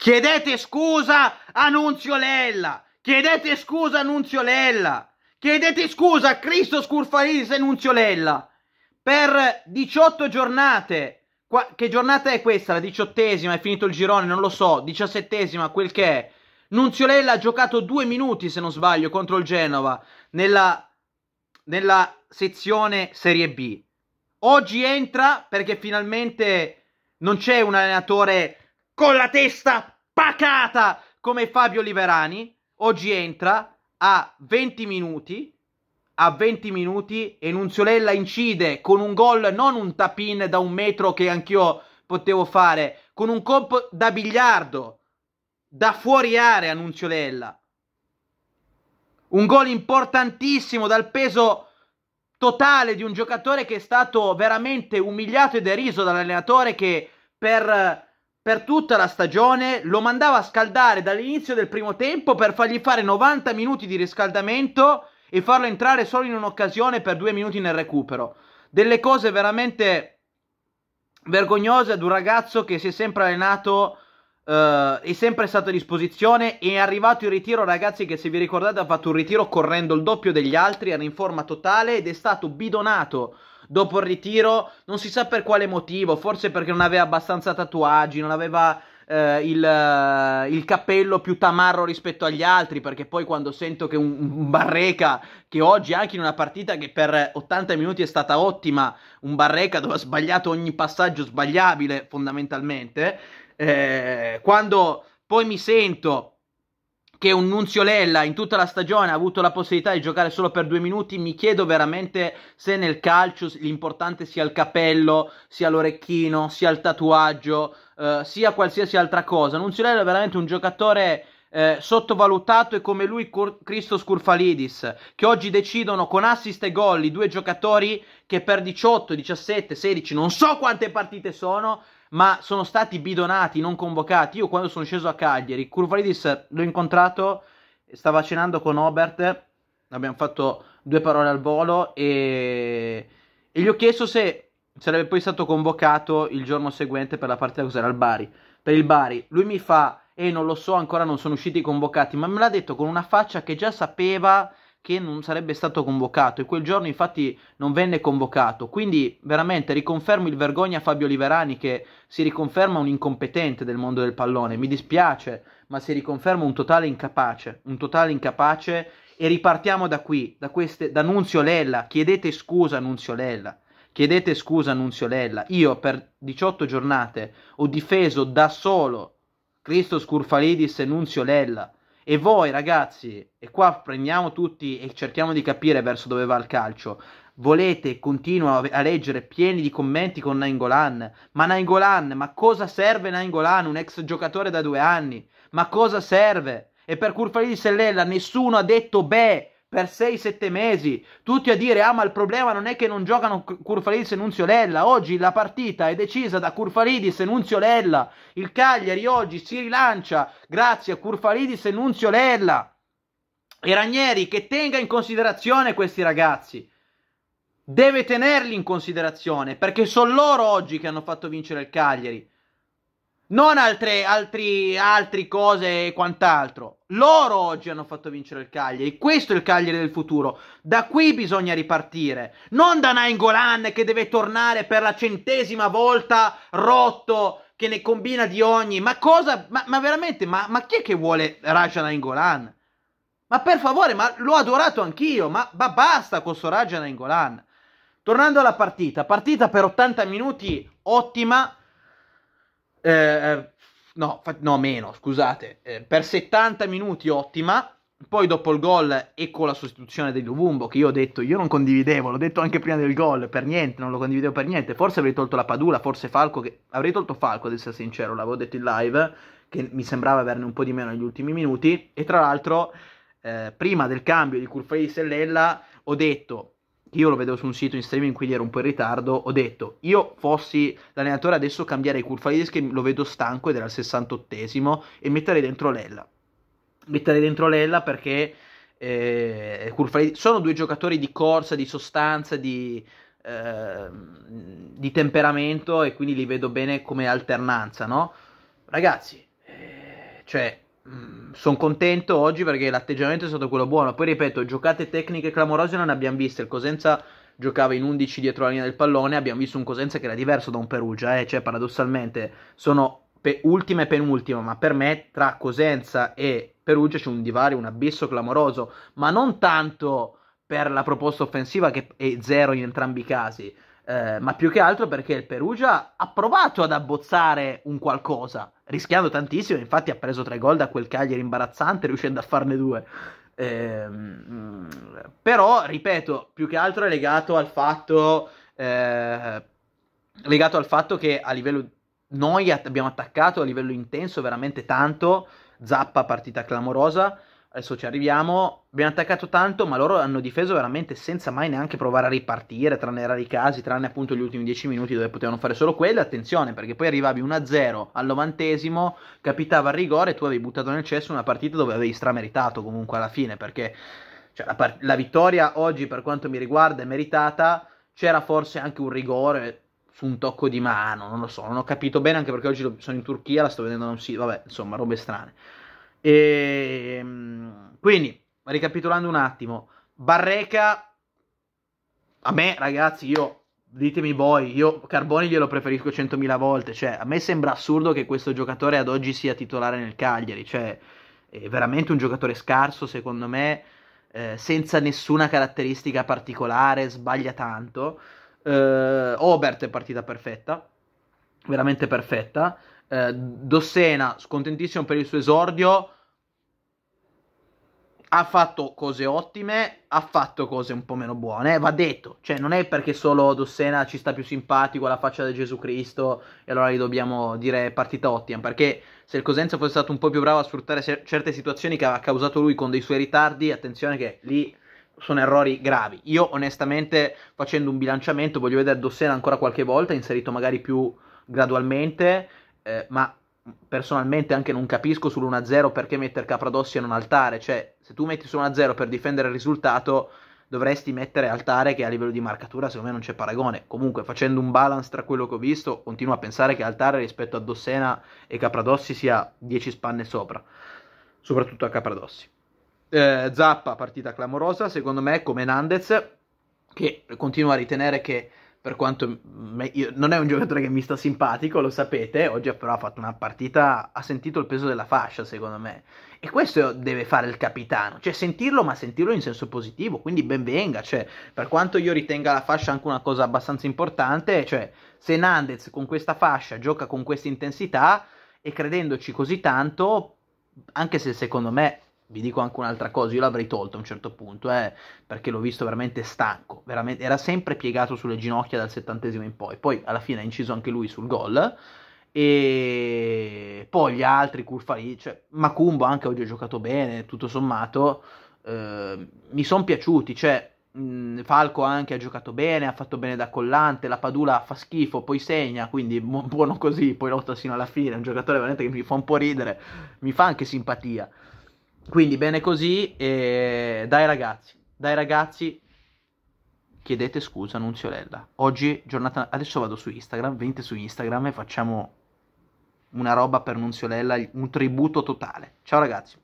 Chiedete scusa a Nunzio Lella. Chiedete scusa a Nunzio Lella. Chiedete scusa a Cristo Scurfarese e Nunzio Lella. Per 18 giornate. Qua, che giornata è questa? La diciottesima? È finito il girone? Non lo so. Diciassettesima, quel che è. Nunzio Lella ha giocato due minuti, se non sbaglio, contro il Genova. Nella, nella sezione Serie B. Oggi entra perché finalmente non c'è un allenatore con la testa pacata come Fabio Liverani, oggi entra a 20 minuti, a 20 minuti e Nunziolella incide con un gol, non un tapin da un metro che anch'io potevo fare, con un colpo da biliardo, da fuori area Nunziolella. Un gol importantissimo dal peso totale di un giocatore che è stato veramente umiliato e deriso dall'allenatore che per per tutta la stagione, lo mandava a scaldare dall'inizio del primo tempo per fargli fare 90 minuti di riscaldamento e farlo entrare solo in un'occasione per due minuti nel recupero. Delle cose veramente vergognose ad un ragazzo che si è sempre allenato eh, è sempre stato a disposizione e è arrivato in ritiro ragazzi che se vi ricordate ha fatto un ritiro correndo il doppio degli altri era in forma totale ed è stato bidonato dopo il ritiro, non si sa per quale motivo, forse perché non aveva abbastanza tatuaggi, non aveva eh, il, eh, il, cappello più tamarro rispetto agli altri, perché poi quando sento che un, un Barreca, che oggi anche in una partita che per 80 minuti è stata ottima, un Barreca dove ha sbagliato ogni passaggio sbagliabile fondamentalmente, eh, quando poi mi sento che un Nunziolella in tutta la stagione ha avuto la possibilità di giocare solo per due minuti, mi chiedo veramente se nel calcio l'importante sia il capello, sia l'orecchino, sia il tatuaggio, eh, sia qualsiasi altra cosa. Nunziolella è veramente un giocatore eh, sottovalutato e come lui Cur- Christos Kurfalidis, che oggi decidono con assist e gol i due giocatori che per 18, 17, 16, non so quante partite sono, ma sono stati bidonati, non convocati. Io quando sono sceso a Cagliari, Kurvalidis l'ho incontrato, stava cenando con Obert, abbiamo fatto due parole al volo e, e gli ho chiesto se sarebbe poi stato convocato il giorno seguente per la partita cos'era al Bari, per il Bari. Lui mi fa e non lo so, ancora non sono usciti i convocati, ma me l'ha detto con una faccia che già sapeva che non sarebbe stato convocato e quel giorno infatti non venne convocato. Quindi veramente riconfermo il vergogna a Fabio Liverani che si riconferma un incompetente del mondo del pallone, mi dispiace, ma si riconferma un totale incapace, un totale incapace e ripartiamo da qui, da, queste, da Nunzio Lella, chiedete scusa Nunzio Lella. Chiedete scusa Nunzio Lella. Io per 18 giornate ho difeso da solo Cristo Scurfalidis e Nunzio Lella. E voi ragazzi, e qua prendiamo tutti e cerchiamo di capire verso dove va il calcio, volete, continuo a leggere pieni di commenti con Nainggolan. Ma Nainggolan, ma cosa serve Nainggolan, un ex giocatore da due anni? Ma cosa serve? E per Curfalidis e Lella nessuno ha detto beh, per 6-7 mesi, tutti a dire ah ma il problema non è che non giocano Curfalidis e Nunziolella, oggi la partita è decisa da Curfalidis e Nunziolella, il Cagliari oggi si rilancia grazie a Curfalidis e Nunziolella e Ranieri che tenga in considerazione questi ragazzi, deve tenerli in considerazione perché sono loro oggi che hanno fatto vincere il Cagliari non altre, altri, altri cose e quant'altro. Loro oggi hanno fatto vincere il Cagliari. Questo è il Cagliari del futuro. Da qui bisogna ripartire. Non da Nainggolan che deve tornare per la centesima volta rotto, che ne combina di ogni. Ma cosa? Ma, ma veramente? Ma, ma, chi è che vuole Raja Nainggolan? Ma per favore, ma l'ho adorato anch'io. Ma, ma basta con questo Raja Nainggolan. Tornando alla partita. Partita per 80 minuti ottima eh, eh, no, no, meno, scusate, eh, per 70 minuti ottima, poi dopo il gol e con la sostituzione di Lubumbo, che io ho detto, io non condividevo, l'ho detto anche prima del gol, per niente, non lo condividevo per niente, forse avrei tolto la Padula, forse Falco, che... avrei tolto Falco, ad essere sincero, l'avevo detto in live, che mi sembrava averne un po' di meno negli ultimi minuti, e tra l'altro, eh, prima del cambio di Curfei e Sellella, ho detto, io lo vedevo su un sito in streaming, quindi ero un po' in ritardo. Ho detto, io fossi l'allenatore adesso cambierei Kurfalidis che lo vedo stanco ed era il 68esimo e metterei dentro Lella. Metterei dentro Lella perché eh, Kurfalidis... sono due giocatori di corsa, di sostanza, di, eh, di temperamento e quindi li vedo bene come alternanza, no? Ragazzi, eh, cioè... Mh, mm, sono contento oggi perché l'atteggiamento è stato quello buono. Poi ripeto, giocate tecniche clamorose non abbiamo visto. Il Cosenza giocava in 11 dietro la linea del pallone. Abbiamo visto un Cosenza che era diverso da un Perugia, eh? cioè paradossalmente sono pe- ultima e penultima. Ma per me tra Cosenza e Perugia c'è un divario, un abisso clamoroso. Ma non tanto per la proposta offensiva che è zero in entrambi i casi eh, ma più che altro perché il Perugia ha provato ad abbozzare un qualcosa, rischiando tantissimo, infatti ha preso tre gol da quel Cagliari imbarazzante, riuscendo a farne due. Eh, però, ripeto, più che altro è legato al fatto, eh, legato al fatto che a livello noi abbiamo attaccato a livello intenso veramente tanto, Zappa partita clamorosa, Adesso ci arriviamo. Abbiamo attaccato tanto, ma loro hanno difeso veramente senza mai neanche provare a ripartire, tranne rari casi, tranne appunto gli ultimi 10 minuti dove potevano fare solo quello. Attenzione, perché poi arrivavi 1-0 al novantesimo, capitava il rigore e tu avevi buttato nel cesso una partita dove avevi strameritato comunque alla fine, perché cioè, la, par- la vittoria oggi per quanto mi riguarda è meritata, c'era forse anche un rigore su un tocco di mano, non lo so, non ho capito bene anche perché oggi sono in Turchia, la sto vedendo non si, vabbè, insomma, robe strane. E, ehm, quindi, ricapitolando un attimo, Barreca, a me ragazzi, io, ditemi voi, io Carboni glielo preferisco 100.000 volte, cioè a me sembra assurdo che questo giocatore ad oggi sia titolare nel Cagliari, cioè è veramente un giocatore scarso secondo me, eh, senza nessuna caratteristica particolare, sbaglia tanto. Eh, Obert è partita perfetta, veramente perfetta. Eh, Dossena, scontentissimo per il suo esordio, ha fatto cose ottime, ha fatto cose un po' meno buone, va detto. Cioè, non è perché solo Dossena ci sta più simpatico alla faccia di Gesù Cristo e allora gli dobbiamo dire partita ottima, perché se il Cosenza fosse stato un po' più bravo a sfruttare cer- certe situazioni che ha causato lui con dei suoi ritardi, attenzione che lì sono errori gravi. Io onestamente facendo un bilanciamento voglio vedere Dossena ancora qualche volta, inserito magari più gradualmente eh, ma mm, personalmente anche non capisco sull'1-0 perché mettere Capradossi e non Altare, cioè se tu metti sull'1-0 per difendere il risultato dovresti mettere Altare che a livello di marcatura secondo me non c'è paragone, comunque facendo un balance tra quello che ho visto continuo a pensare che Altare rispetto a Dossena e Capradossi sia 10 spanne sopra, soprattutto a Capradossi. Eh, Zappa partita clamorosa, secondo me come Nandez che continua a ritenere che per quanto me, io, non è un giocatore che mi sta simpatico, lo sapete, oggi però ha fatto una partita, ha sentito il peso della fascia secondo me, e questo deve fare il capitano, cioè sentirlo ma sentirlo in senso positivo, quindi ben venga, cioè, per quanto io ritenga la fascia anche una cosa abbastanza importante, cioè, se Nandez con questa fascia gioca con questa intensità e credendoci così tanto, anche se secondo me vi dico anche un'altra cosa, io l'avrei tolto a un certo punto, eh, perché l'ho visto veramente stanco, veramente, era sempre piegato sulle ginocchia dal settantesimo in poi, poi alla fine ha inciso anche lui sul gol, e poi gli altri, Curfari, cioè, Macumbo anche oggi ha giocato bene, tutto sommato, eh, mi sono piaciuti, cioè, mh, Falco anche ha giocato bene, ha fatto bene da collante, la Padula fa schifo, poi segna, quindi buono così, poi lotta sino alla fine, è un giocatore veramente che mi fa un po' ridere, mi fa anche simpatia. Quindi bene così, e dai ragazzi, dai ragazzi, chiedete scusa a Nunziolella. Oggi giornata, adesso vado su Instagram, venite su Instagram e facciamo una roba per Nunziolella, un tributo totale. Ciao ragazzi.